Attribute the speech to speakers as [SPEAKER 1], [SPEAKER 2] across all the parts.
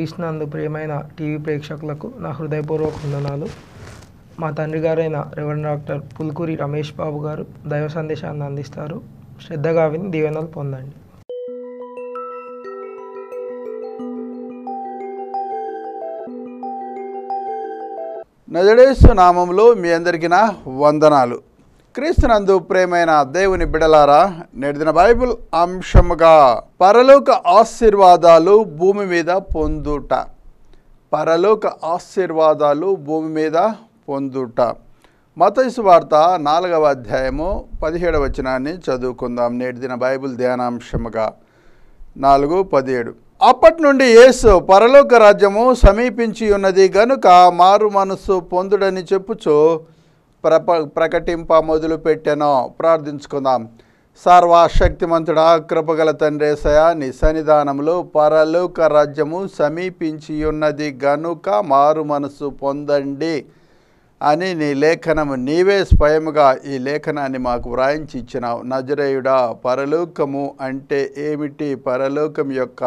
[SPEAKER 1] క్రీస్తు నందు ప్రియమైన టీవీ ప్రేక్షకులకు నా హృదయపూర్వక వందనాలు మా తండ్రి గారైన రెవెన్యూ డాక్టర్ పుల్కూరి రమేష్ బాబు గారు దైవ సందేశాన్ని అందిస్తారు శ్రద్ధగా విని దీవెనలు పొందండి నజడేశ్వ నామంలో మీ అందరికీ నా వందనాలు క్రీస్తునందు ప్రేమైన దేవుని బిడలారా నేడిదిన బైబుల్ అంశముగా పరలోక ఆశీర్వాదాలు భూమి మీద పొందుట పరలోక ఆశీర్వాదాలు భూమి మీద పొందుట మతైసు వార్త నాలుగవ అధ్యాయము పదిహేడవ వచనాన్ని చదువుకుందాం నేటిదిన బైబిల్ ధ్యానాంశముగా నాలుగు పదిహేడు అప్పటి నుండి యేసు పరలోక రాజ్యము సమీపించి ఉన్నది గనుక మారు మనస్సు పొందుడని చెప్పుచో ప్రప ప్రకటింప మొదలుపెట్టెనో ప్రార్థించుకుందాం సర్వశక్తిమంతుడా కృపగల తండ్రేసయ నీ సన్నిధానంలో పరలోక రాజ్యము సమీపించి ఉన్నది గనుక మారు మనసు పొందండి అని నీ లేఖనము నీవే స్వయముగా ఈ లేఖనాన్ని మాకు వ్రాయించి ఇచ్చినావు నజరేయుడా పరలోకము అంటే ఏమిటి పరలోకం యొక్క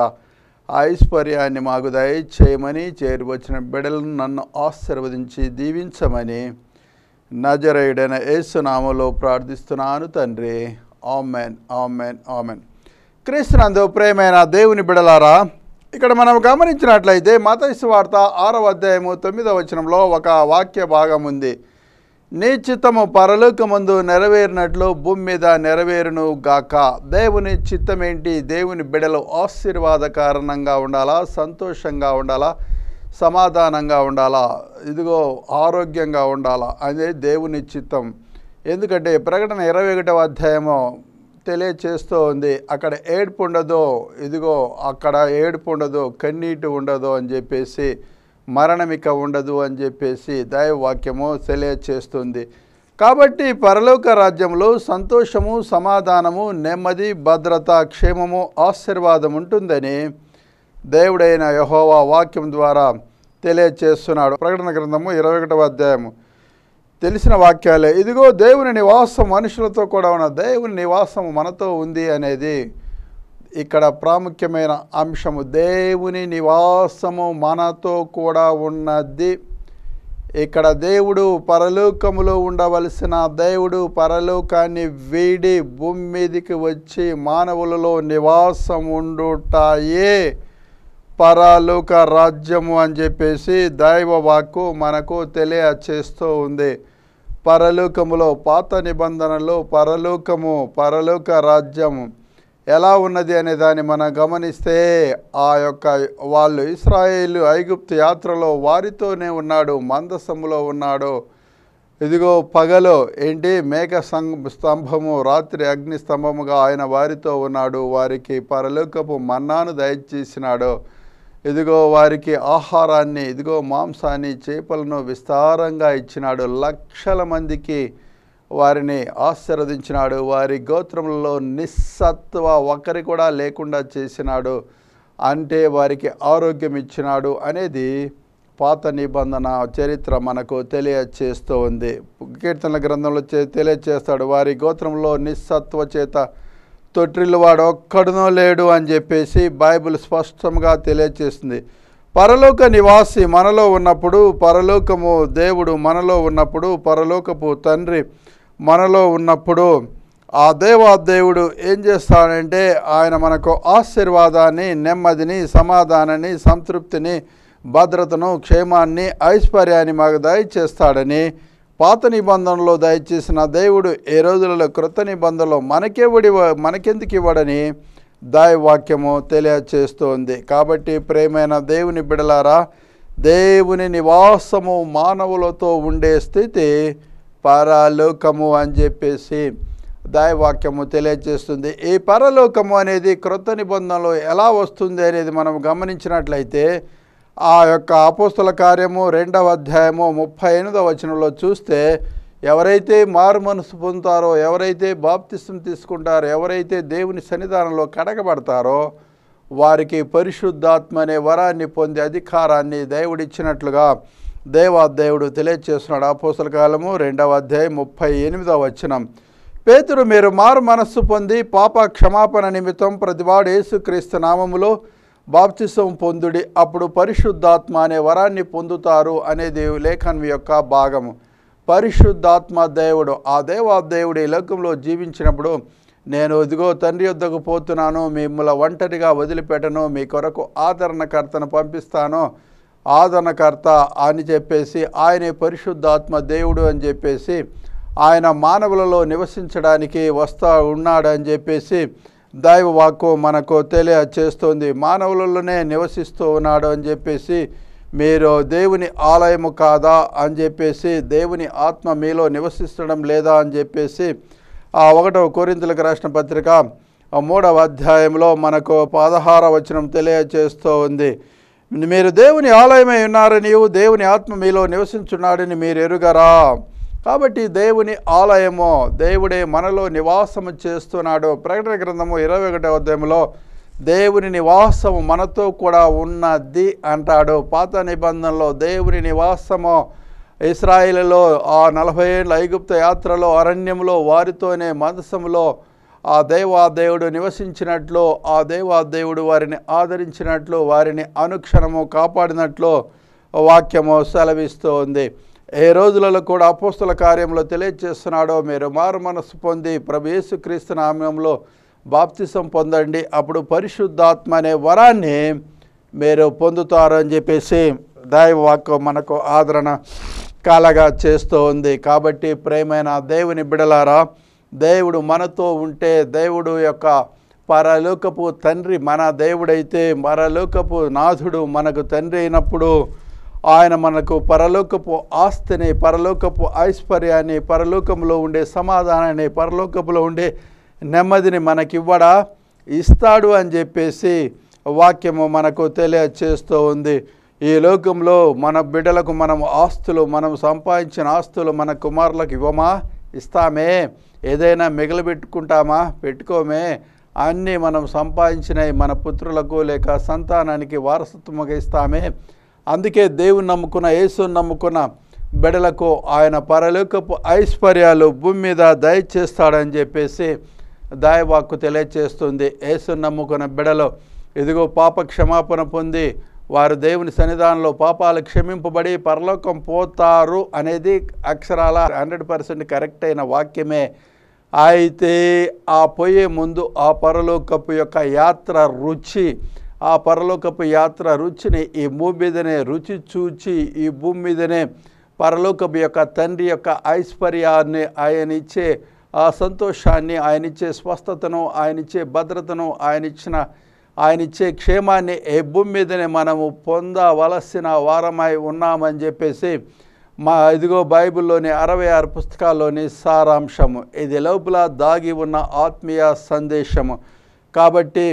[SPEAKER 1] ఐశ్వర్యాన్ని మాకు దయచేయమని చేరువచ్చిన బిడలను నన్ను ఆశీర్వదించి దీవించమని నజరేయుడైన యేసునామలో ప్రార్థిస్తున్నాను తండ్రి ఆమెన్ ఆమెన్ ఆమెన్ క్రీస్తునందు ప్రేమైన దేవుని బిడలారా ఇక్కడ మనం గమనించినట్లయితే మతైసు వార్త ఆరవ అధ్యాయము తొమ్మిదవ వచనంలో ఒక వాక్య భాగం ఉంది నీ చిత్తము ముందు నెరవేరినట్లు భూమి మీద నెరవేరును గాక దేవుని చిత్తమేంటి దేవుని బిడలు ఆశీర్వాద కారణంగా ఉండాలా సంతోషంగా ఉండాలా సమాధానంగా ఉండాలా ఇదిగో ఆరోగ్యంగా ఉండాలా అనేది దేవుని చిత్తం ఎందుకంటే ప్రకటన ఇరవై ఒకటవ అధ్యాయము తెలియచేస్తూ ఉంది అక్కడ ఏడుపు ఉండదు ఇదిగో అక్కడ ఏడుపు ఉండదు కన్నీటి ఉండదు అని చెప్పేసి మరణమిక ఉండదు అని చెప్పేసి దైవవాక్యము తెలియచేస్తుంది కాబట్టి పరలోక రాజ్యంలో సంతోషము సమాధానము నెమ్మది భద్రత క్షేమము ఆశీర్వాదం ఉంటుందని దేవుడైన యహోవా వాక్యం ద్వారా తెలియచేస్తున్నాడు ప్రకటన గ్రంథము ఇరవై ఒకటవ అధ్యాయము తెలిసిన వాక్యాలే ఇదిగో దేవుని నివాసం మనుషులతో కూడా ఉన్న దేవుని నివాసం మనతో ఉంది అనేది ఇక్కడ ప్రాముఖ్యమైన అంశము దేవుని నివాసము మనతో కూడా ఉన్నది ఇక్కడ దేవుడు పరలోకములో ఉండవలసిన దేవుడు పరలోకాన్ని వీడి భూమి మీదికి వచ్చి మానవులలో నివాసం ఉండుటాయే పరలోక రాజ్యము అని చెప్పేసి దైవ వాక్కు మనకు తెలియచేస్తూ ఉంది పరలోకములో పాత నిబంధనలు పరలోకము పరలోక రాజ్యము ఎలా ఉన్నది అనే దాన్ని మనం గమనిస్తే ఆ యొక్క వాళ్ళు ఇస్రాయేల్ ఐగుప్తు యాత్రలో వారితోనే ఉన్నాడు మందసములో ఉన్నాడు ఇదిగో పగలు ఏంటి మేఘ స్తంభము రాత్రి అగ్ని స్తంభముగా ఆయన వారితో ఉన్నాడు వారికి పరలోకపు మన్నాను దయచేసినాడు ఇదిగో వారికి ఆహారాన్ని ఇదిగో మాంసాన్ని చేపలను విస్తారంగా ఇచ్చినాడు లక్షల మందికి వారిని ఆశీర్వదించినాడు వారి గోత్రంలో నిస్సత్వ ఒకరి కూడా లేకుండా చేసినాడు అంటే వారికి ఆరోగ్యం ఇచ్చినాడు అనేది పాత నిబంధన చరిత్ర మనకు తెలియచేస్తూ ఉంది కీర్తన గ్రంథంలో తెలియచేస్తాడు వారి గోత్రంలో నిస్సత్వ చేత తొట్టిల్లు వాడు ఒక్కడనో లేడు అని చెప్పేసి బైబిల్ స్పష్టంగా తెలియచేస్తుంది పరలోక నివాసి మనలో ఉన్నప్పుడు పరలోకము దేవుడు మనలో ఉన్నప్పుడు పరలోకపు తండ్రి మనలో ఉన్నప్పుడు ఆ దేవా దేవుడు ఏం చేస్తాడంటే ఆయన మనకు ఆశీర్వాదాన్ని నెమ్మదిని సమాధానాన్ని సంతృప్తిని భద్రతను క్షేమాన్ని ఐశ్వర్యాన్ని మాకు దయచేస్తాడని పాత నిబంధనలో దయచేసిన దేవుడు ఏ రోజులలో క్రొత్త నిబంధనలో మనకేవుడి మనకెందుకు ఇవ్వడని వాక్యము తెలియచేస్తోంది కాబట్టి ప్రేమైన దేవుని బిడలారా దేవుని నివాసము మానవులతో ఉండే స్థితి పరలోకము అని చెప్పేసి వాక్యము తెలియజేస్తుంది ఈ పరలోకము అనేది క్రొత్త నిబంధనలో ఎలా వస్తుంది అనేది మనం గమనించినట్లయితే ఆ యొక్క అపోస్తుల కార్యము రెండవ అధ్యాయము ముప్పై ఎనిమిదవ వచనంలో చూస్తే ఎవరైతే మారు మనసు పొందుతారో ఎవరైతే బాప్తిస్తం తీసుకుంటారో ఎవరైతే దేవుని సన్నిధానంలో కడగబడతారో వారికి పరిశుద్ధాత్మ అనే వరాన్ని పొందే అధికారాన్ని దేవుడిచ్చినట్లుగా దేవాదేవుడు తెలియజేస్తున్నాడు ఆపోసల కాలము రెండవ అధ్యాయం ముప్పై ఎనిమిదవ వచనం పేతురు మీరు మారు మనస్సు పొంది పాప క్షమాపణ నిమిత్తం ప్రతివాడు యేసుక్రీస్తు నామములో బాప్తిసం పొందుడి అప్పుడు పరిశుద్ధాత్మ అనే వరాన్ని పొందుతారు అనేది లేఖనం యొక్క భాగము పరిశుద్ధాత్మ దేవుడు ఆ దేవుడు ఈ లోకంలో జీవించినప్పుడు నేను ఇదిగో తండ్రి యొద్దకు పోతున్నాను మిమ్మల్ని ఒంటరిగా వదిలిపెట్టను మీ కొరకు ఆదరణకర్తను పంపిస్తాను ఆదరణకర్త అని చెప్పేసి ఆయనే పరిశుద్ధాత్మ దేవుడు అని చెప్పేసి ఆయన మానవులలో నివసించడానికి వస్తా ఉన్నాడని చెప్పేసి దైవ వాక్కు మనకు తెలియచేస్తుంది మానవులలోనే నివసిస్తూ ఉన్నాడు అని చెప్పేసి మీరు దేవుని ఆలయము కాదా అని చెప్పేసి దేవుని ఆత్మ మీలో నివసిస్తడం లేదా అని చెప్పేసి ఆ ఒకటవ కోరింతలకు రాసిన పత్రిక మూడవ అధ్యాయంలో మనకు పదహార వచనం తెలియచేస్తూ ఉంది మీరు దేవుని ఆలయమై ఉన్నారని దేవుని ఆత్మ మీలో నివసించున్నాడని మీరు ఎరుగరా కాబట్టి దేవుని ఆలయము దేవుడే మనలో నివాసము చేస్తున్నాడు ప్రకటన గ్రంథము ఇరవై ఒకటో అధ్యాయంలో దేవుని నివాసము మనతో కూడా ఉన్నది అంటాడు పాత నిబంధనలో దేవుని నివాసము ఇస్రాయిల్లో ఆ నలభై ఏళ్ళ ఐగుప్త యాత్రలో అరణ్యంలో వారితోనే మందసంలో ఆ దేవాదేవుడు నివసించినట్లు ఆ దేవాదేవుడు వారిని ఆదరించినట్లు వారిని అనుక్షణము కాపాడినట్లు వాక్యము సెలవిస్తూ ఉంది ఏ రోజులలో కూడా అపోస్తుల కార్యంలో తెలియజేస్తున్నాడో మీరు మారు మనసు పొంది ప్రభు యేసుక్రీస్తు నామంలో బాప్తిసం పొందండి అప్పుడు పరిశుద్ధాత్మ అనే వరాన్ని మీరు పొందుతారు అని చెప్పేసి దైవవాక్యం మనకు ఆదరణ కాలగా చేస్తూ ఉంది కాబట్టి ప్రేమైన దేవుని బిడలారా దేవుడు మనతో ఉంటే దేవుడు యొక్క పరలోకపు తండ్రి మన దేవుడైతే పరలోకపు నాథుడు మనకు తండ్రి అయినప్పుడు ఆయన మనకు పరలోకపు ఆస్తిని పరలోకపు ఐశ్వర్యాన్ని పరలోకంలో ఉండే సమాధానాన్ని పరలోకంలో ఉండే నెమ్మదిని మనకివ్వడా ఇస్తాడు అని చెప్పేసి వాక్యము మనకు తెలియచేస్తూ ఉంది ఈ లోకంలో మన బిడ్డలకు మనం ఆస్తులు మనం సంపాదించిన ఆస్తులు మన కుమారులకు ఇవ్వమా ఇస్తామే ఏదైనా మిగిలిపెట్టుకుంటామా పెట్టుకోమే అన్నీ మనం సంపాదించినవి మన పుత్రులకు లేక సంతానానికి వారసత్వంగా ఇస్తామే అందుకే దేవుని నమ్ముకున్న యేసు నమ్ముకున్న బిడలకు ఆయన పరలోకపు ఐశ్వర్యాలు భూమి మీద దయచేస్తాడని చెప్పేసి దాయవాక్కు తెలియచేస్తుంది యేసు నమ్ముకున్న బిడలు ఇదిగో పాప క్షమాపణ పొంది వారు దేవుని సన్నిధానంలో పాపాలు క్షమింపబడి పరలోకం పోతారు అనేది అక్షరాల హండ్రెడ్ పర్సెంట్ కరెక్ట్ అయిన వాక్యమే అయితే ఆ పోయే ముందు ఆ పరలోకపు యొక్క యాత్ర రుచి ఆ పరలోకపు యాత్ర రుచిని ఈ భూమి మీదనే రుచి చూచి ఈ భూమి మీదనే పరలోకపు యొక్క తండ్రి యొక్క ఐశ్వర్యాన్ని ఆయన ఇచ్చే ఆ సంతోషాన్ని ఆయన ఇచ్చే స్వస్థతను ఆయన ఇచ్చే భద్రతను ఆయన ఇచ్చిన ఆయన ఇచ్చే క్షేమాన్ని ఏ భూమి మీదనే మనము పొందవలసిన వారమై ఉన్నామని చెప్పేసి మా ఇదిగో బైబిల్లోని అరవై ఆరు పుస్తకాల్లోని సారాంశము ఇది లోపల దాగి ఉన్న ఆత్మీయ సందేశము కాబట్టి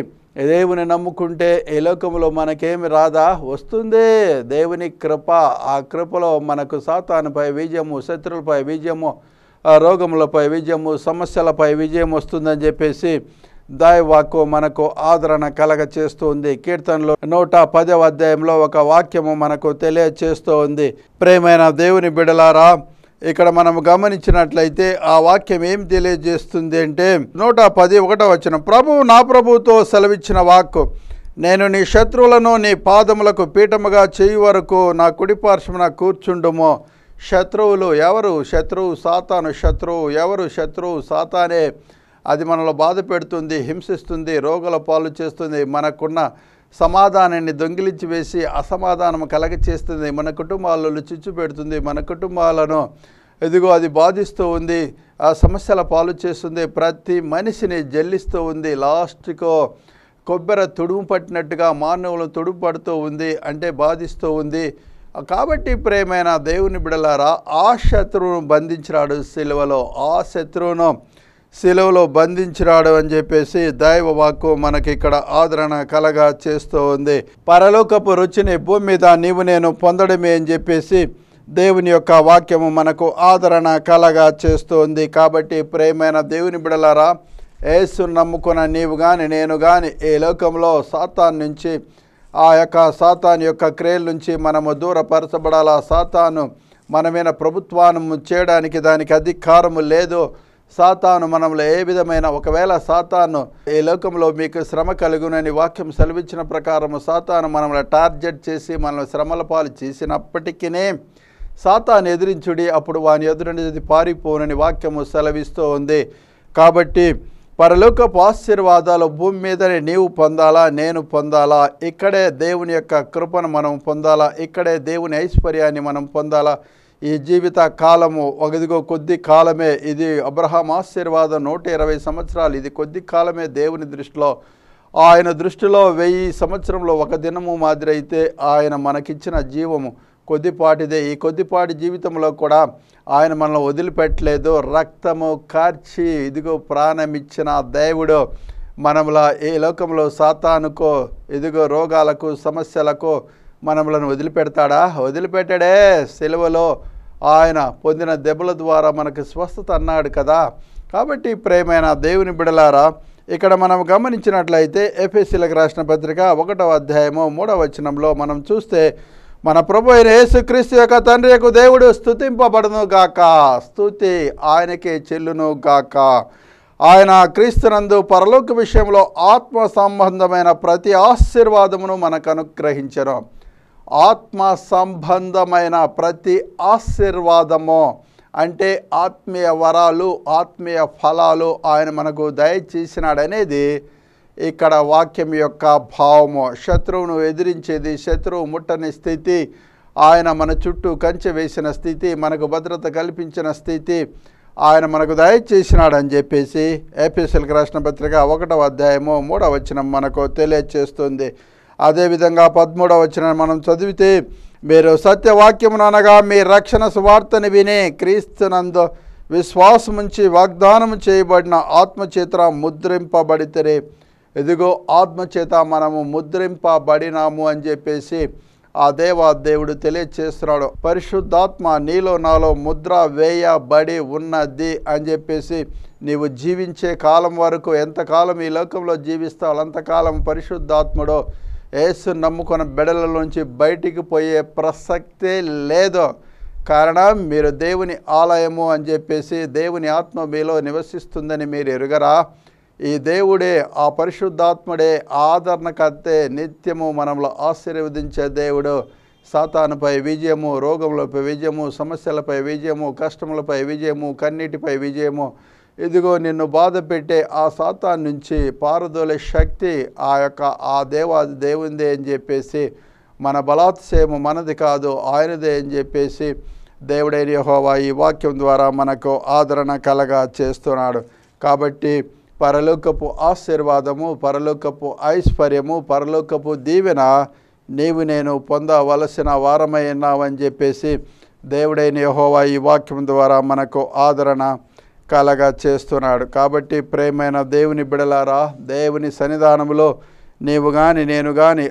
[SPEAKER 1] దేవుని నమ్ముకుంటే ఈ లోకంలో మనకేమి రాదా వస్తుంది దేవుని కృప ఆ కృపలో మనకు సాతానుపై విజయము శత్రులపై విజయము రోగములపై విజయము సమస్యలపై విజయం వస్తుందని చెప్పేసి దైవాక్కు మనకు ఆదరణ కలగ చేస్తుంది కీర్తనలో నూట పదవ అధ్యాయంలో ఒక వాక్యము మనకు తెలియచేస్తూ ఉంది ప్రేమైన దేవుని బిడలారా ఇక్కడ మనం గమనించినట్లయితే ఆ వాక్యం ఏం తెలియజేస్తుంది అంటే నూట పది ఒకట వచ్చిన ప్రభువు నా ప్రభుతో సెలవిచ్చిన వాక్ నేను నీ శత్రువులను నీ పాదములకు పీఠముగా చేయి వరకు నా కుడి పార్శ్వన కూర్చుండుము శత్రువులు ఎవరు శత్రువు సాతాను శత్రువు ఎవరు శత్రువు సాతానే అది మనలో బాధ పెడుతుంది హింసిస్తుంది రోగుల పాలు చేస్తుంది మనకున్న సమాధానాన్ని దొంగిలించి వేసి అసమాధానం కలగ చేస్తుంది మన కుటుంబాలలో చిచ్చు పెడుతుంది మన కుటుంబాలను ఎదుగో అది బాధిస్తూ ఉంది ఆ సమస్యల పాలు చేస్తుంది ప్రతి మనిషిని జల్లిస్తూ ఉంది లాస్ట్కో కొబ్బెర తొడుము పట్టినట్టుగా మానవులు తొడుము పడుతూ ఉంది అంటే బాధిస్తూ ఉంది కాబట్టి ప్రేమైన దేవుని బిడలారా ఆ శత్రువును బంధించినాడు సిలువలో ఆ శత్రువును సెలవులో బంధించిరాడు అని చెప్పేసి దైవ వాక్కు మనకి ఇక్కడ ఆదరణ కలగా చేస్తూ ఉంది పరలోకపు రుచిని భూమి మీద నీవు నేను పొందడమే అని చెప్పేసి దేవుని యొక్క వాక్యము మనకు ఆదరణ కలగా చేస్తుంది కాబట్టి ప్రేమైన దేవుని బిడలారా ఏసును నమ్ముకున్న నీవు కానీ నేను కానీ ఈ లోకంలో సాతాన్ నుంచి ఆ యొక్క సాతాన్ యొక్క క్రియల నుంచి మనము దూరపరచబడాలా సాతాను మన మీద ప్రభుత్వాన్ని చేయడానికి దానికి అధికారము లేదు సాతాను మనములో ఏ విధమైన ఒకవేళ సాతాను ఈ లోకంలో మీకు శ్రమ కలుగునని వాక్యం సెలవించిన ప్రకారము సాతాను మనల్ని టార్గెట్ చేసి మనల్ని శ్రమల పాలు చేసినప్పటికీనే సాతాను ఎదిరించుడి అప్పుడు వాని ఎదురనేది పారిపోనని వాక్యము సెలవిస్తూ ఉంది కాబట్టి పరలోకపు ఆశీర్వాదాలు భూమి మీదనే నీవు పొందాలా నేను పొందాలా ఇక్కడే దేవుని యొక్క కృపను మనం పొందాలా ఇక్కడే దేవుని ఐశ్వర్యాన్ని మనం పొందాలా ఈ జీవిత కాలము ఒకదిగో కొద్ది కాలమే ఇది అబ్రహాం ఆశీర్వాదం నూట ఇరవై సంవత్సరాలు ఇది కొద్ది కాలమే దేవుని దృష్టిలో ఆయన దృష్టిలో వెయ్యి సంవత్సరంలో ఒక దినము మాదిరి అయితే ఆయన మనకిచ్చిన జీవము కొద్దిపాటిదే ఈ కొద్దిపాటి జీవితంలో కూడా ఆయన మనల్ని వదిలిపెట్టలేదు రక్తము కార్చి ఇదిగో ప్రాణమిచ్చిన దేవుడు మనములా ఏ లోకంలో సాతానుకో ఇదిగో రోగాలకు సమస్యలకు మనములను వదిలిపెడతాడా వదిలిపెట్టడే సెలవులో ఆయన పొందిన దెబ్బల ద్వారా మనకు స్వస్థత అన్నాడు కదా కాబట్టి ప్రేమైన దేవుని బిడలారా ఇక్కడ మనం గమనించినట్లయితే ఎఫ్ఎస్సీలకు రాసిన పత్రిక ఒకటవ అధ్యాయము మూడవ వచనంలో మనం చూస్తే మన ప్రభు అయిన యేసుక్రీస్తు యొక్క తండ్రి యొక్క దేవుడు స్థుతింపబడను గాక స్థుతి ఆయనకే చెల్లును గాక ఆయన క్రీస్తునందు పరలోక విషయంలో ఆత్మ సంబంధమైన ప్రతి ఆశీర్వాదమును మనకు అనుగ్రహించను ఆత్మ సంబంధమైన ప్రతి ఆశీర్వాదము అంటే ఆత్మీయ వరాలు ఆత్మీయ ఫలాలు ఆయన మనకు దయచేసినాడనేది ఇక్కడ వాక్యం యొక్క భావము శత్రువును ఎదిరించేది శత్రువు ముట్టని స్థితి ఆయన మన చుట్టూ కంచె వేసిన స్థితి మనకు భద్రత కల్పించిన స్థితి ఆయన మనకు దయచేసినాడని చెప్పేసి ఏపీఎస్ఎల్కి రాసిన పత్రిక ఒకటవ అధ్యాయము మూడవచనం మనకు తెలియజేస్తుంది అదేవిధంగా పదమూడవ వచ్చిన మనం చదివితే మీరు సత్యవాక్యమును అనగా మీ రక్షణ సువార్తని వినే క్రీస్తునందు విశ్వాసముంచి వాగ్దానం చేయబడిన ఆత్మచేత ముద్రింపబడితే ఎదుగో ఆత్మచేత మనము ముద్రింపబడినాము అని చెప్పేసి ఆ దేవ దేవుడు తెలియచేస్తున్నాడు పరిశుద్ధాత్మ నీలో నాలో ముద్ర వేయబడి ఉన్నది అని చెప్పేసి నీవు జీవించే కాలం వరకు ఎంతకాలం ఈ లోకంలో జీవిస్తావు అంతకాలం పరిశుద్ధాత్ముడో యేసు నమ్ముకున్న బిడలలోంచి బయటికి పోయే ప్రసక్తే లేదో కారణం మీరు దేవుని ఆలయము అని చెప్పేసి దేవుని ఆత్మ మీలో నివసిస్తుందని మీరు ఎరుగరా ఈ దేవుడే ఆ పరిశుద్ధాత్ముడే ఆదరణకర్తే నిత్యము మనంలో ఆశీర్వదించే దేవుడు సాతానుపై విజయము రోగములపై విజయము సమస్యలపై విజయము కష్టములపై విజయము కన్నీటిపై విజయము ఇదిగో నిన్ను బాధ పెట్టే ఆ సాతాన్ నుంచి పారదోలే శక్తి ఆ యొక్క ఆ దేవాది దేవుందే అని చెప్పేసి మన బలాత్సేమ మనది కాదు ఆయనదే అని చెప్పేసి దేవుడైన హోవా ఈ వాక్యం ద్వారా మనకు ఆదరణ కలగా చేస్తున్నాడు కాబట్టి పరలోకపు ఆశీర్వాదము పరలోకపు ఐశ్వర్యము పరలోకపు దీవెన నీవు నేను పొందవలసిన వారమైనావని చెప్పేసి దేవుడైన హోవా ఈ వాక్యం ద్వారా మనకు ఆదరణ కలగా చేస్తున్నాడు కాబట్టి ప్రేమైన దేవుని బిడలారా దేవుని సన్నిధానంలో నీవు కానీ నేను కానీ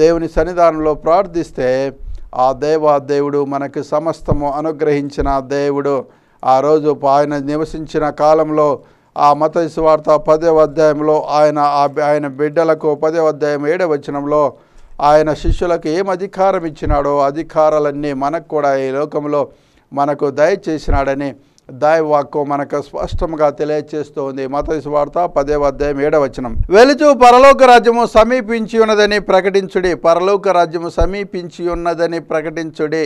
[SPEAKER 1] దేవుని సన్నిధానంలో ప్రార్థిస్తే ఆ దేవా దేవుడు మనకు సమస్తము అనుగ్రహించిన దేవుడు ఆ రోజు ఆయన నివసించిన కాలంలో ఆ మత స్వార్థ పదవ అధ్యాయంలో ఆయన ఆయన బిడ్డలకు పదవ అధ్యాయం ఏడవచనంలో ఆయన శిష్యులకు ఏం అధికారం ఇచ్చినాడో అధికారాలన్నీ మనకు కూడా ఈ లోకంలో మనకు దయచేసినాడని వాక్కు మనకు స్పష్టంగా తెలియజేస్తోంది మత వార్త పదే అధ్యాయం ఏడవచనం వెలుచు పరలోక రాజ్యము సమీపించి ఉన్నదని ప్రకటించుడి పరలోక రాజ్యము సమీపించి ఉన్నదని ప్రకటించుడి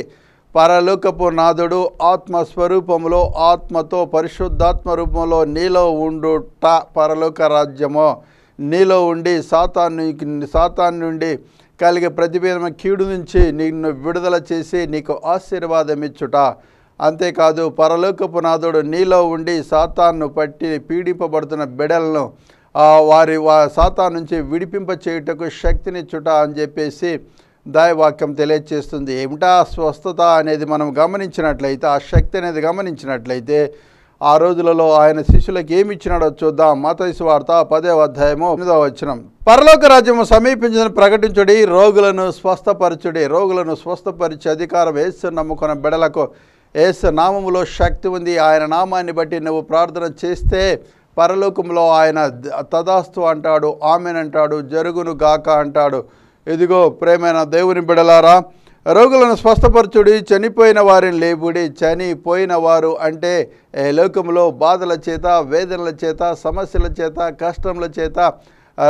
[SPEAKER 1] పరలోకపు నాథుడు ఆత్మస్వరూపంలో ఆత్మతో పరిశుద్ధాత్మ రూపంలో నీలో ఉండుట పరలోక రాజ్యము నీలో ఉండి సాతాను సాతాన్ నుండి కలిగే ప్రతిభేదమైన కీడు నుంచి నిన్ను విడుదల చేసి నీకు ఆశీర్వాదం ఇచ్చుట అంతేకాదు పరలోక పునాదుడు నీలో ఉండి సాతాన్ను పట్టి పీడింపబడుతున్న బిడలను వారి వా సాతాన్ నుంచి విడిపింప చేయుటకు శక్తిని చుట అని చెప్పేసి దాయవాక్యం తెలియజేస్తుంది ఏమిటా స్వస్థత అనేది మనం గమనించినట్లయితే ఆ శక్తి అనేది గమనించినట్లయితే ఆ రోజులలో ఆయన శిష్యులకు ఏమి ఇచ్చినాడో చూద్దాం మతైసు వార్త పదే అధ్యాయము ఎనిమిదో వచ్చినం పరలోక రాజ్యము సమీపించిన ప్రకటించుడి రోగులను స్వస్థపరచుడి రోగులను స్వస్థపరిచే అధికారం వేస్తున్న నమ్ముకున్న బిడలకు ఏసు నామములో శక్తి ఉంది ఆయన నామాన్ని బట్టి నువ్వు ప్రార్థన చేస్తే పరలోకంలో ఆయన తదాస్తు అంటాడు ఆమెను అంటాడు జరుగును గాక అంటాడు ఇదిగో ప్రేమైన దేవుని బిడలారా రోగులను స్వస్థపరచుడి చనిపోయిన వారిని లేపుడి చనిపోయిన వారు అంటే లోకంలో బాధల చేత వేదనల చేత సమస్యల చేత కష్టముల చేత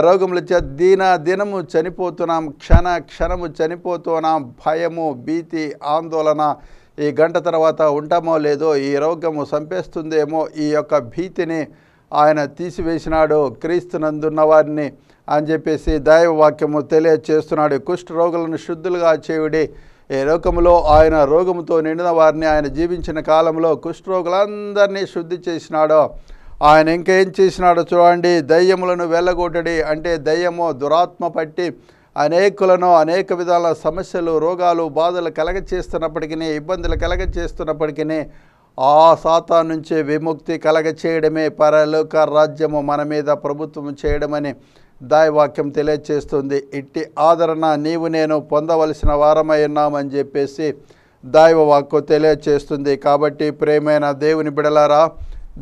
[SPEAKER 1] రోగముల చేత దీన దినము చనిపోతున్నాం క్షణ క్షణము చనిపోతున్నాం భయము భీతి ఆందోళన ఈ గంట తర్వాత ఉంటామో లేదో ఈ రోగము సంపేస్తుందేమో ఈ యొక్క భీతిని ఆయన తీసివేసినాడు క్రీస్తునందున్న వారిని అని చెప్పేసి దైవవాక్యము తెలియచేస్తున్నాడు కుష్ఠ రోగులను శుద్ధులుగా చేయుడి ఈ లోకంలో ఆయన రోగముతో నిండిన వారిని ఆయన జీవించిన కాలంలో కుష్ఠరోగులందరినీ శుద్ధి చేసినాడో ఆయన ఇంకేం చేసినాడో చూడండి దయ్యములను వెళ్ళగొట్టడి అంటే దయ్యము దురాత్మ పట్టి అనేకులను అనేక విధాల సమస్యలు రోగాలు బాధలు కలగచేస్తున్నప్పటికీ ఇబ్బందులు కలగచేస్తున్నప్పటికీ ఆ సాతా నుంచే విముక్తి కలగ చేయడమే పరలోక రాజ్యము మన మీద ప్రభుత్వం చేయడమని దాయవాక్యం తెలియచేస్తుంది ఇట్టి ఆదరణ నీవు నేను పొందవలసిన వారమై ఉన్నామని చెప్పేసి దైవ వాక్కు తెలియచేస్తుంది కాబట్టి ప్రేమైన దేవుని బిడలారా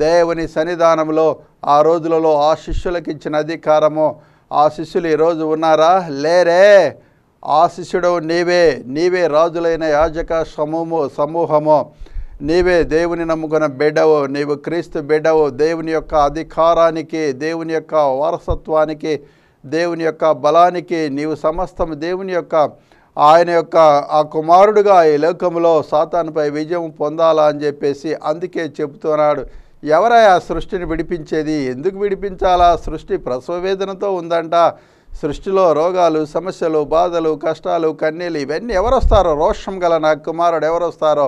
[SPEAKER 1] దేవుని సన్నిధానంలో ఆ రోజులలో ఆ శిష్యులకు ఇచ్చిన అధికారము ఆ శిష్యులు ఈరోజు ఉన్నారా లేరే ఆ శిష్యుడు నీవే నీవే రాజులైన యాజక సమూహము సమూహము నీవే దేవుని నమ్ముకున్న బిడ్డవు నీవు క్రీస్తు బిడ్డవు దేవుని యొక్క అధికారానికి దేవుని యొక్క వారసత్వానికి దేవుని యొక్క బలానికి నీవు సమస్తం దేవుని యొక్క ఆయన యొక్క ఆ కుమారుడుగా ఈ లోకంలో సాతానుపై విజయం పొందాలా అని చెప్పేసి అందుకే చెబుతున్నాడు ఎవరా ఆ సృష్టిని విడిపించేది ఎందుకు విడిపించాలా సృష్టి ప్రసవవేదనతో ఉందంట సృష్టిలో రోగాలు సమస్యలు బాధలు కష్టాలు కన్నీలు ఇవన్నీ ఎవరొస్తారో రోషం గల నా కుమారుడు ఎవరొస్తారో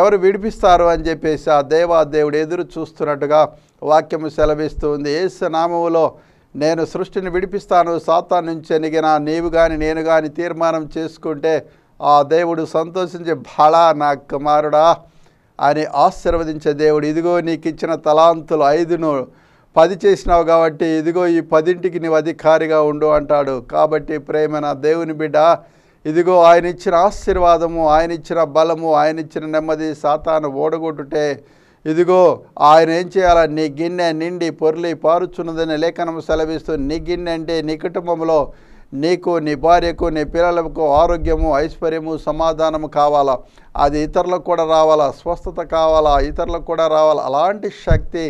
[SPEAKER 1] ఎవరు విడిపిస్తారు అని చెప్పేసి ఆ దేవాదేవుడు ఎదురు చూస్తున్నట్టుగా వాక్యము ఉంది ఏసు నామములో నేను సృష్టిని విడిపిస్తాను సాతా నుంచి ఎనిగిన నీవు కానీ నేను కానీ తీర్మానం చేసుకుంటే ఆ దేవుడు సంతోషించి బళా నా కుమారుడా ఆయన ఆశీర్వదించే దేవుడు ఇదిగో నీకు ఇచ్చిన తలాంతులు ఐదును పది చేసినావు కాబట్టి ఇదిగో ఈ పదింటికి నీవు అధికారిగా ఉండు అంటాడు కాబట్టి ప్రేమ నా దేవుని బిడ్డ ఇదిగో ఆయన ఇచ్చిన ఆశీర్వాదము ఆయన ఇచ్చిన బలము ఆయన ఇచ్చిన నెమ్మది సాతాను ఓడగొట్టుటే ఇదిగో ఆయన ఏం చేయాలా నీ గిన్నె నిండి పొర్లి పారుచున్నదని లేఖనం సెలవిస్తూ నీ గిన్నె అంటే నీ కుటుంబంలో నీకు నీ భార్యకు నీ పిల్లలకు ఆరోగ్యము ఐశ్వర్యము సమాధానము కావాలా అది ఇతరులకు కూడా రావాలా స్వస్థత కావాలా ఇతరులకు కూడా రావాలా అలాంటి శక్తి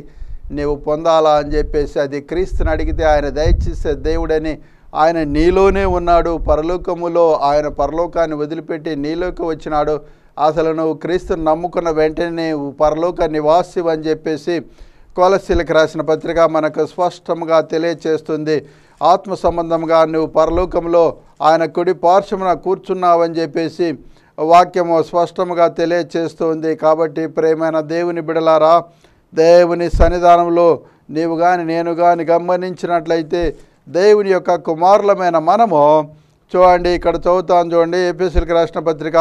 [SPEAKER 1] నీవు పొందాలా అని చెప్పేసి అది క్రీస్తుని అడిగితే ఆయన దయచేసే దేవుడని ఆయన నీలోనే ఉన్నాడు పరలోకములో ఆయన పరలోకాన్ని వదిలిపెట్టి నీలోకి వచ్చినాడు అసలు నువ్వు క్రీస్తుని నమ్ముకున్న వెంటనే పరలోక నివాసి అని చెప్పేసి కొలసీలకు రాసిన పత్రిక మనకు స్పష్టంగా తెలియచేస్తుంది ఆత్మ సంబంధంగా నువ్వు పరలోకంలో ఆయన కుడి పార్శ్వమున కూర్చున్నావని చెప్పేసి వాక్యము స్పష్టముగా తెలియచేస్తుంది కాబట్టి ప్రేమైన దేవుని బిడలారా దేవుని సన్నిధానంలో నీవు కానీ నేను కానీ గమనించినట్లయితే దేవుని యొక్క కుమారులమైన మనము చూడండి ఇక్కడ చదువుతాను చూడండి ఏపీసీలకు రాసిన పత్రిక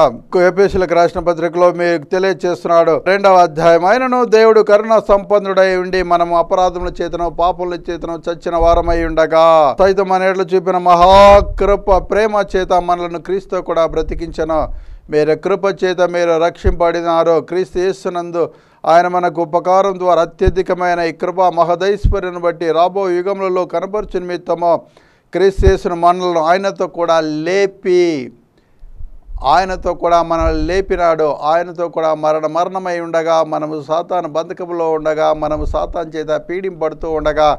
[SPEAKER 1] ఏపీసీలకు రాసిన పత్రికలో మీకు తెలియజేస్తున్నాడు రెండవ అధ్యాయం ఆయనను దేవుడు కరుణ సంపన్నుడై ఉండి మనం అపరాధముల చేతను పాపముల చేతను చచ్చిన వారమై ఉండగా సైతం అనేట్లు చూపిన మహాకృప ప్రేమ చేత మనలను క్రీస్తు కూడా బ్రతికించను మీరు కృప చేత మీరు రక్షింపడినారు క్రీస్తు ఇస్తున్నందు ఆయన మనకు ఉపకారం ద్వారా అత్యధికమైన ఈ కృప మహదైశ్వర్యను బట్టి రాబో యుగములలో కనపరచు నిమిత్తము క్రీస్తు మనలను ఆయనతో కూడా లేపి ఆయనతో కూడా మనల్ని లేపినాడు ఆయనతో కూడా మరణ మరణమై ఉండగా మనము సాతాను బంధకంలో ఉండగా మనము సాతాన్ చేత పీడింపడుతూ ఉండగా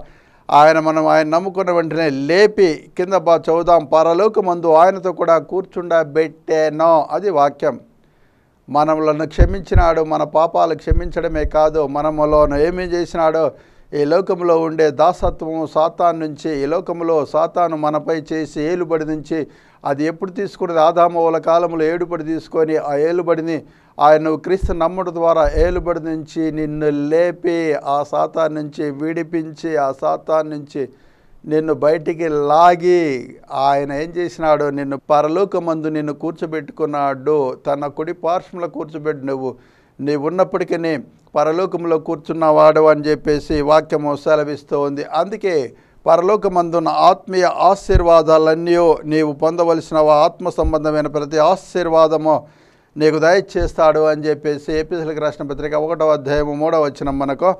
[SPEAKER 1] ఆయన మనం ఆయన నమ్ముకున్న వెంటనే లేపి కింద బా చౌదాం పరలోక మందు ఆయనతో కూడా కూర్చుండబెట్టేనో అది వాక్యం మనములను క్షమించినాడు మన పాపాలు క్షమించడమే కాదు మనములోనూ ఏమేం చేసినాడో ఈ లోకంలో ఉండే దాసత్వం సాతాన్ నుంచి ఈ లోకంలో సాతాను మనపై చేసి ఏలుబడి నుంచి అది ఎప్పుడు తీసుకున్నది ఆదామవుల కాలంలో ఏడుబడి తీసుకొని ఆ ఏలుబడిని ఆయన క్రీస్తు నమ్మడం ద్వారా ఏలుబడి నుంచి నిన్ను లేపి ఆ సాతాన్ నుంచి విడిపించి ఆ సాతాన్ నుంచి నిన్ను బయటికి లాగి ఆయన ఏం చేసినాడు నిన్ను పరలోకమందు నిన్ను కూర్చోబెట్టుకున్నాడు తన కుడి పార్శ్వంలో కూర్చోబెట్టి నువ్వు ఉన్నప్పటికీ పరలోకంలో కూర్చున్న వాడు అని చెప్పేసి వాక్యము సెలవిస్తూ ఉంది అందుకే పరలోకమందున్న ఆత్మీయ ఆశీర్వాదాలన్నీ నీవు పొందవలసిన ఆత్మ సంబంధమైన ప్రతి ఆశీర్వాదము నీకు దయచేస్తాడు అని చెప్పేసి ఏపీసీలకు రాసిన పత్రిక ఒకటో అధ్యాయము మూడవ వచ్చిన మనకు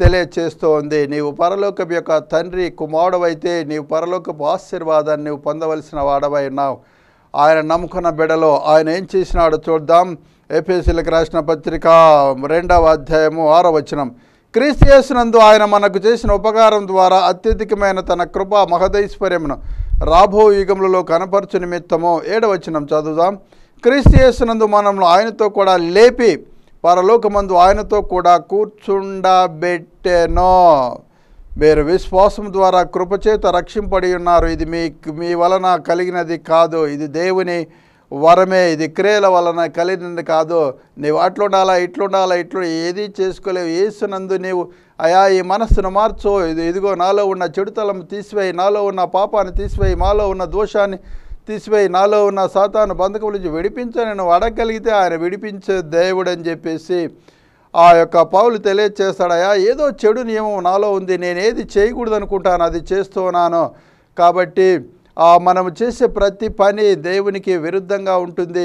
[SPEAKER 1] తెలియచేస్తూ ఉంది నీవు పరలోకపు యొక్క తండ్రి కుమారుడవైతే నీవు పరలోకపు ఆశీర్వాదాన్ని నీవు పొందవలసిన వాడవై ఉన్నావు ఆయన నమ్ముకున్న బిడలో ఆయన ఏం చేసినాడో చూద్దాం ఏపీసీలకు రాసిన పత్రిక రెండవ అధ్యాయము ఆరవ వచనం క్రీస్తుయేసునందు ఆయన మనకు చేసిన ఉపకారం ద్వారా అత్యధికమైన తన కృప మహదైశ్వర్యమును రాబో యుగములలో కనపరచు నిమిత్తము ఏడవచనం చదువుదాం క్రీస్తుయేసునందు మనము ఆయనతో కూడా లేపి పరలోకమందు ఆయనతో కూడా కూర్చుండబెట్టెనో మీరు విశ్వాసం ద్వారా కృపచేత రక్షింపడి ఉన్నారు ఇది మీ మీ వలన కలిగినది కాదు ఇది దేవుని వరమే ఇది క్రియల వలన కలిగినది కాదు నీవు అట్లుండాలా ఇట్లుండాలా ఇట్లు ఏది చేసుకోలేవు వేసినందు నీవు అయా ఈ మనస్సును మార్చు ఇది ఇదిగో నాలో ఉన్న చెడుతలం తీసివేయి నాలో ఉన్న పాపాన్ని తీసివేయి మాలో ఉన్న దోషాన్ని తీసివేయి నాలో ఉన్న సాతాను బంధకం నుంచి విడిపించు నేను అడగలిగితే ఆయన విడిపించే దేవుడు అని చెప్పేసి ఆ యొక్క పావులు తెలియచేస్తాడయా ఏదో చెడు నియమం నాలో ఉంది నేనేది చేయకూడదు అనుకుంటాను అది చేస్తున్నాను కాబట్టి మనం చేసే ప్రతి పని దేవునికి విరుద్ధంగా ఉంటుంది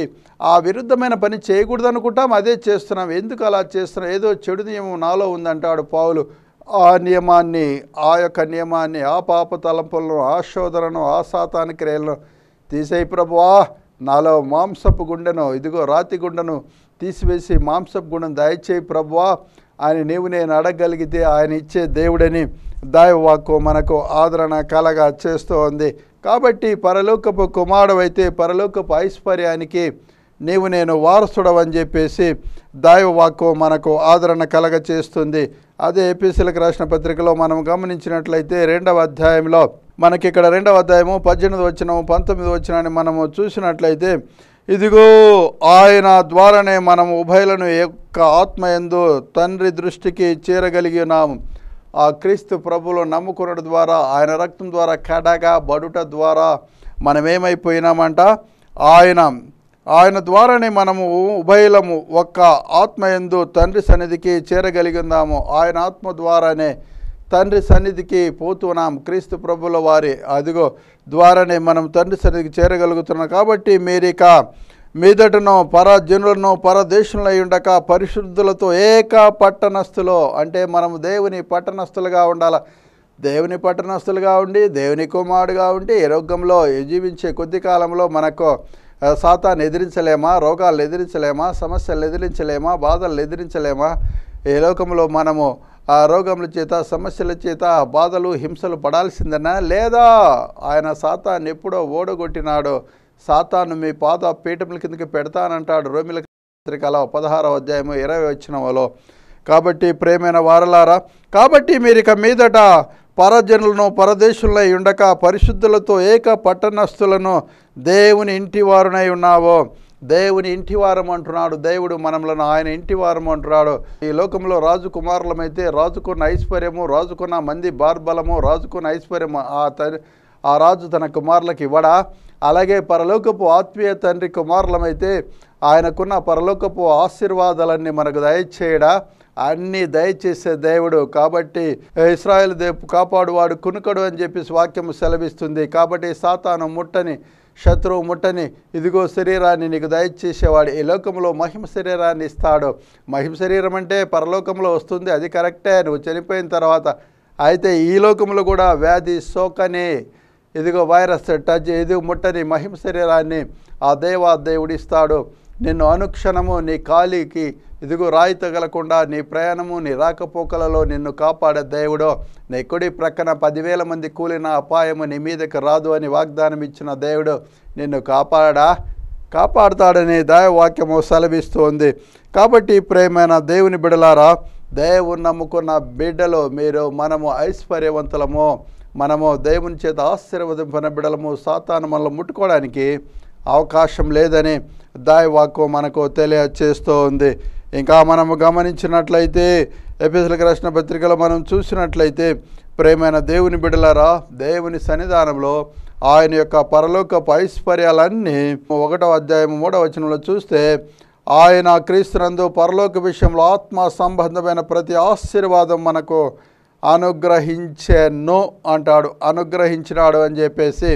[SPEAKER 1] ఆ విరుద్ధమైన పని చేయకూడదు అనుకుంటాం అదే చేస్తున్నాం ఎందుకు అలా చేస్తున్నాం ఏదో చెడు నియమం నాలో ఉందంటాడు పావులు ఆ నియమాన్ని ఆ యొక్క నియమాన్ని ఆ పాప తలంపులను ఆ శోధనను ఆ సాతాన క్రియలను తీసేయి ప్రభువా నాలో మాంసపు గుండెను ఇదిగో రాతి గుండెను తీసివేసి మాంసపు గుండెను దయచేయి ప్రభువా ఆయన నీవు నేను అడగగలిగితే ఆయన ఇచ్చే దేవుడని దైవవాక్కు మనకు ఆదరణ కలగా చేస్తోంది కాబట్టి పరలోకపు కుమారుడైతే పరలోకపు ఐశ్వర్యానికి నీవు నేను వారసుడవని చెప్పేసి దైవవాక్కు మనకు ఆదరణ కలగ చేస్తుంది అదే ఏపీసీలకు రాసిన పత్రికలో మనం గమనించినట్లయితే రెండవ అధ్యాయంలో మనకి ఇక్కడ రెండవ అధ్యాయము పద్దెనిమిది వచ్చినము పంతొమ్మిది వచ్చినాన్ని మనము చూసినట్లయితే ఇదిగో ఆయన ద్వారానే మనం ఉభయలను యొక్క ఆత్మయందు తండ్రి దృష్టికి చేరగలిగినాము ఆ క్రీస్తు ప్రభులు నమ్ముకునడం ద్వారా ఆయన రక్తం ద్వారా కడగా బడుట ద్వారా మనం ఏమైపోయినామంట ఆయన ఆయన ద్వారానే మనము ఉభయలము ఒక్క ఆత్మ ఎందు తండ్రి సన్నిధికి చేరగలిగిందాము ఆయన ఆత్మ ద్వారానే తండ్రి సన్నిధికి పోతున్నాం క్రీస్తు ప్రభుల వారి అదిగో ద్వారానే మనం తండ్రి సన్నిధికి చేరగలుగుతున్నాం కాబట్టి మీరిక పర పరజనులను పరదేశంలో ఉండక పరిశుద్ధులతో ఏక పట్టణస్థులో అంటే మనము దేవుని పట్టణస్థులుగా ఉండాల దేవుని పట్టణస్థులుగా ఉండి దేవుని కుమారుడుగా ఉండి రోగంలో జీవించే కొద్ది కాలంలో మనకు సాతాన్ని ఎదిరించలేమా రోగాలు ఎదిరించలేమా సమస్యలు ఎదిరించలేమా బాధలు ఎదిరించలేమా ఈ లోకంలో మనము ఆ రోగముల చేత సమస్యల చేత బాధలు హింసలు పడాల్సిందనా లేదా ఆయన సాతాన్ని ఎప్పుడో ఓడగొట్టినాడో సాతాను మీ పాద పీఠముల కిందకి పెడతానంటాడు రోమిల అలా పదహారవ అధ్యాయము ఇరవై వాళ్ళు కాబట్టి ప్రేమైన వారలారా కాబట్టి మీరు ఇక మీదట పరజనులను పరదేశులై ఉండక పరిశుద్ధులతో ఏక పట్టణస్థులను దేవుని ఇంటి వారునై ఉన్నావో దేవుని వారం అంటున్నాడు దేవుడు మనములను ఆయన వారం అంటున్నాడు ఈ లోకంలో రాజుకుమారులమైతే రాజుకున్న ఐశ్వర్యము రాజుకున్న మంది బార్బలము రాజుకున్న ఐశ్వర్యము ఆ ఆ రాజు తన కుమారులకు ఇవ్వడా అలాగే పరలోకపు ఆత్మీయ తండ్రి కుమారులమైతే ఆయనకున్న పరలోకపు ఆశీర్వాదాలన్నీ మనకు దయచేయడా అన్నీ దయచేసే దేవుడు కాబట్టి ఇస్రాయల్ దేపు కాపాడువాడు కునుకడు అని చెప్పేసి వాక్యము సెలవిస్తుంది కాబట్టి సాతాను ముట్టని శత్రువు ముట్టని ఇదిగో శరీరాన్ని నీకు దయచేసేవాడు ఈ లోకంలో మహిమ శరీరాన్ని ఇస్తాడు మహిమ శరీరం అంటే పరలోకంలో వస్తుంది అది కరెక్టే నువ్వు చనిపోయిన తర్వాత అయితే ఈ లోకంలో కూడా వ్యాధి సోకనే ఇదిగో వైరస్ టచ్ ఇది ముట్టని మహిమ శరీరాన్ని ఆ దేవా దేవుడు ఇస్తాడు నిన్ను అనుక్షణము నీ కాలికి ఇదిగో రాయి తగలకుండా నీ ప్రయాణము నీ రాకపోకలలో నిన్ను కాపాడే దేవుడు నీ కుడి ప్రక్కన పదివేల మంది కూలిన అపాయము నీ మీదకి రాదు అని వాగ్దానం ఇచ్చిన దేవుడు నిన్ను కాపాడా కాపాడుతాడని దైవవాక్యము సెలవిస్తుంది కాబట్టి ప్రేమైన దేవుని బిడలారా దేవుని నమ్ముకున్న బిడ్డలు మీరు మనము ఐశ్వర్యవంతులము మనము దేవుని చేత ఆశీర్వదింపన బిడలము సాతాను మనలో ముట్టుకోవడానికి అవకాశం లేదని దాయవాక్కు మనకు తెలియచేస్తూ ఉంది ఇంకా మనము గమనించినట్లయితే ఎపిసల కృష్ణ పత్రికలో మనం చూసినట్లయితే ప్రేమైన దేవుని బిడలరా దేవుని సన్నిధానంలో ఆయన యొక్క పరలోక ఐశ్వర్యాలన్నీ ఒకటో అధ్యాయం మూడవ వచనంలో చూస్తే ఆయన క్రీస్తునందు పరలోక విషయంలో ఆత్మ సంబంధమైన ప్రతి ఆశీర్వాదం మనకు అనుగ్రహించెను అంటాడు అనుగ్రహించినాడు అని చెప్పేసి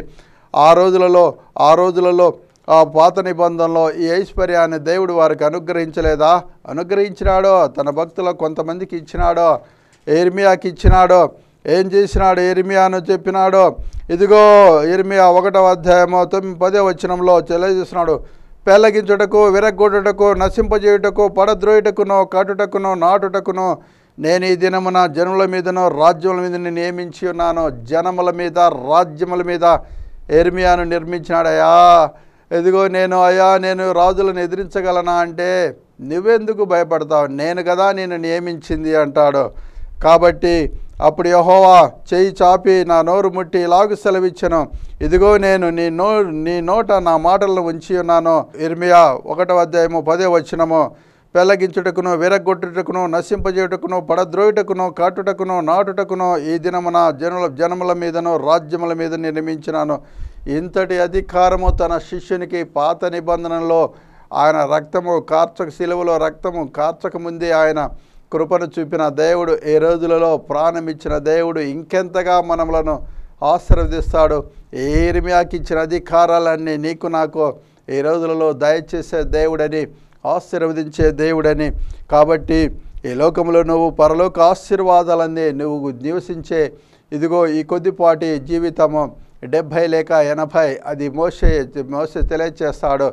[SPEAKER 1] ఆ రోజులలో ఆ రోజులలో ఆ పాత నిబంధనలో ఈ ఐశ్వర్యాన్ని దేవుడు వారికి అనుగ్రహించలేదా అనుగ్రహించినాడో తన భక్తుల కొంతమందికి ఇచ్చినాడో ఎర్మియాకి ఇచ్చినాడో ఏం చేసినాడు ఎర్మియాను చెప్పినాడో ఇదిగో ఎర్మియా ఒకటవ అధ్యాయమో తొమ్మిది పదే వచ్చినంలో తెలియజేస్తున్నాడు పెళ్లగించుటకు విరగ్గొట్టుటకు నశింపజేయుటకు పడద్రోయుటకును కటుటకును నాటుటకునో నేను ఈ దినమున జనముల మీదను రాజ్యముల మీద నియమించి ఉన్నాను జనముల మీద రాజ్యముల మీద ఎర్మియాను నిర్మించినాడయా ఎదిగో నేను అయా నేను రాజులను ఎదిరించగలనా అంటే నువ్వెందుకు భయపడతావు నేను కదా నేను నియమించింది అంటాడు కాబట్టి అప్పుడు యహోవా చేయి చాపి నా నోరు ముట్టి ఇలాగ సెలవిచ్చను ఇదిగో నేను నీ నో నీ నోట నా మాటలను ఉంచి ఉన్నాను ఇర్మియా ఒకటో అధ్యాయము పదే వచ్చినము పెళ్లగించుటకును విరగొట్టుటకును నశింపజేయుటకును పడద్రోయుటకును కాటుటకును నాటుటకును ఈ దినమున జనుల జనముల మీదను రాజ్యముల మీద నిర్మించినాను ఇంతటి అధికారము తన శిష్యునికి పాత నిబంధనలో ఆయన రక్తము కార్చక శిలువలో రక్తము కార్చక ముందే ఆయన కృపను చూపిన దేవుడు ఏ రోజులలో ప్రాణమిచ్చిన దేవుడు ఇంకెంతగా మనములను ఆశీర్వదిస్తాడు ఏరిమియాకిచ్చిన అధికారాలన్నీ నీకు నాకు ఈ రోజులలో దయచేసే దేవుడని ఆశీర్వదించే దేవుడని కాబట్టి ఈ లోకంలో నువ్వు పరలోక ఆశీర్వాదాలన్నీ నువ్వు నివసించే ఇదిగో ఈ కొద్దిపాటి జీవితము డెబ్భై లేక ఎనభై అది మోసే మోస తెలియచేస్తాడు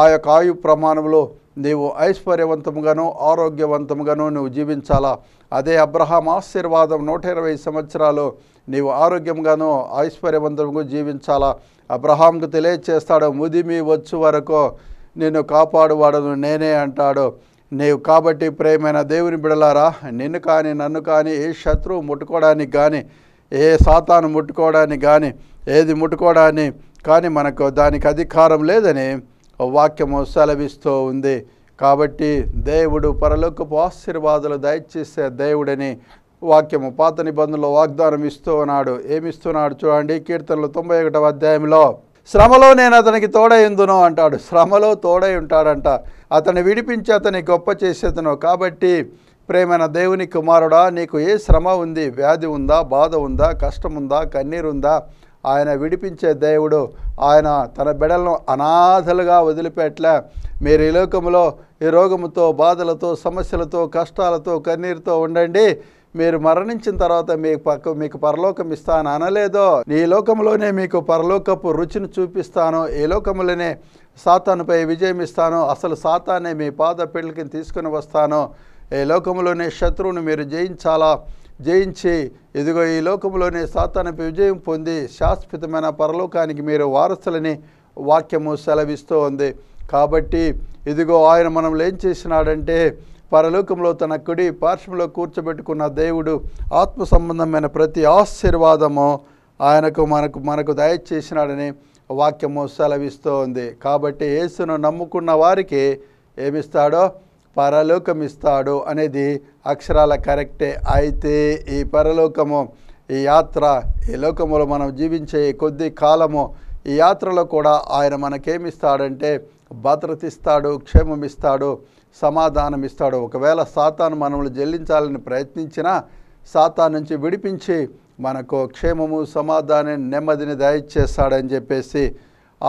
[SPEAKER 1] ఆ యొక్క ఆయు ప్రమాణంలో నీవు ఐశ్వర్యవంతముగాను ఆరోగ్యవంతముగాను నువ్వు జీవించాలా అదే అబ్రహాం ఆశీర్వాదం నూట ఇరవై సంవత్సరాలు నీవు ఆరోగ్యంగాను ఐశ్వర్యవంతముగా జీవించాలా అబ్రహాంకు తెలియచేస్తాడు ముదిమి వచ్చు వరకు నిన్ను కాపాడువాడను నేనే అంటాడు నీవు కాబట్టి ప్రేమైన దేవుని బిడలారా నిన్ను కానీ నన్ను కానీ ఏ శత్రువు ముట్టుకోవడానికి కానీ ఏ సాతాను ముట్టుకోవడానికి కానీ ఏది ముట్టుకోవడాన్ని కానీ మనకు దానికి అధికారం లేదని వాక్యము సెలవిస్తూ ఉంది కాబట్టి దేవుడు పరలోకపు ఆశీర్వాదాలు దయచేసే దేవుడని వాక్యము పాత నిబంధనలు వాగ్దానం ఇస్తూ ఉన్నాడు ఏమిస్తున్నాడు చూడండి కీర్తనలు తొంభై ఒకటవ అధ్యాయంలో శ్రమలో నేను అతనికి తోడైందును అంటాడు శ్రమలో తోడై ఉంటాడంట అతని విడిపించి అతని గొప్ప చేసేతను కాబట్టి ప్రేమైన దేవుని కుమారుడా నీకు ఏ శ్రమ ఉంది వ్యాధి ఉందా బాధ ఉందా కష్టం ఉందా కన్నీరుందా ఆయన విడిపించే దేవుడు ఆయన తన బిడలను అనాథలుగా వదిలిపెట్టలే మీరు ఈ లోకంలో ఈ రోగముతో బాధలతో సమస్యలతో కష్టాలతో కన్నీరుతో ఉండండి మీరు మరణించిన తర్వాత మీకు పక్క మీకు పరలోకం ఇస్తాను అనలేదో ఈ లోకంలోనే మీకు పరలోకపు రుచిని చూపిస్తాను ఈ లోకంలోనే సాతానుపై విజయం ఇస్తాను అసలు సాతానే మీ పాద పెళ్ళికి తీసుకుని వస్తాను ఈ లోకంలోనే శత్రువును మీరు జయించాలా జయించి ఇదిగో ఈ లోకంలోనే సాతానుపై విజయం పొంది శాశ్వతమైన పరలోకానికి మీరు వారసులని వాక్యము సెలవిస్తూ ఉంది కాబట్టి ఇదిగో ఆయన మనం ఏం చేసినాడంటే పరలోకంలో తన కుడి పార్శ్వంలో కూర్చోబెట్టుకున్న దేవుడు ఆత్మ సంబంధమైన ప్రతి ఆశీర్వాదము ఆయనకు మనకు మనకు దయచేసినాడని వాక్యము సెలవిస్తూ ఉంది కాబట్టి యేసును నమ్ముకున్న వారికి ఏమిస్తాడో పరలోకం ఇస్తాడు అనేది అక్షరాల కరెక్టే అయితే ఈ పరలోకము ఈ యాత్ర ఈ లోకములో మనం జీవించే కొద్ది కాలము ఈ యాత్రలో కూడా ఆయన మనకేమిస్తాడంటే భద్రతిస్తాడు క్షేమమిస్తాడు సమాధానం ఇస్తాడు ఒకవేళ సాతాను మనల్ని జల్లించాలని ప్రయత్నించినా సాతా నుంచి విడిపించి మనకు క్షేమము సమాధానం నెమ్మదిని దయచేస్తాడని చెప్పేసి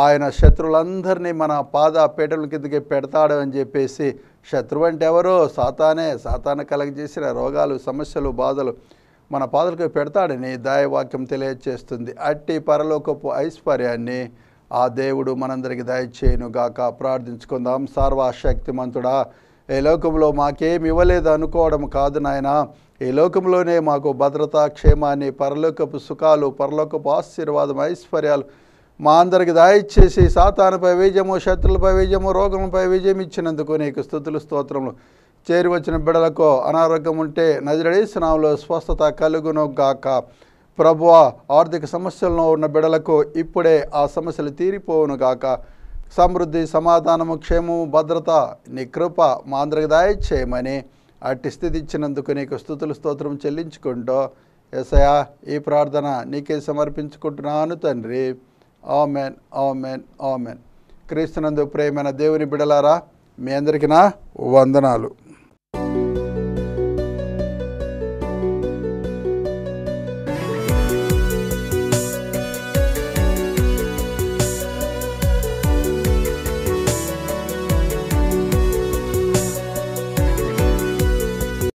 [SPEAKER 1] ఆయన శత్రులందరినీ మన పాద పీటల కిందకి పెడతాడు అని చెప్పేసి శత్రువు అంటే ఎవరో సాతానే సాతాన కలగజేసిన రోగాలు సమస్యలు బాధలు మన పాదలకు పెడతాడని దాయవాక్యం తెలియజేస్తుంది అట్టి పరలోకపు ఐశ్వర్యాన్ని ఆ దేవుడు మనందరికి దయచేయను గాక ప్రార్థించుకుందాం సర్వశక్తిమంతుడా ఈ లోకంలో మాకేమి ఇవ్వలేదు అనుకోవడం కాదు నాయన ఈ లోకంలోనే మాకు భద్రత క్షేమాన్ని పరలోకపు సుఖాలు పరలోకపు ఆశీర్వాదం ఐశ్వర్యాలు మా అందరికి దాయిచ్చేసి సాతానుపై విజయము శత్రులపై విజయము రోగంపై విజయం ఇచ్చినందుకు నీకు స్థుతులు స్తోత్రములు చేరి వచ్చిన బిడలకు అనారోగ్యం ఉంటే స్నాములు స్వస్థత కలుగును గాక ప్రభువ ఆర్థిక సమస్యల్లో ఉన్న బిడలకు ఇప్పుడే ఆ సమస్యలు తీరిపోవును గాక సమృద్ధి సమాధానము క్షేమము భద్రత నీ కృప మా అందరికి అట్టి స్థితి ఇచ్చినందుకు నీకు స్థుతులు స్తోత్రం చెల్లించుకుంటూ ఎసయా ఈ ప్రార్థన నీకే సమర్పించుకుంటున్నాను తండ్రి ఆమెన్ ఆమెన్ ఆమెన్ క్రీస్తునందు ప్రేమైన దేవుని బిడలారా మీ అందరికీ నా వందనాలు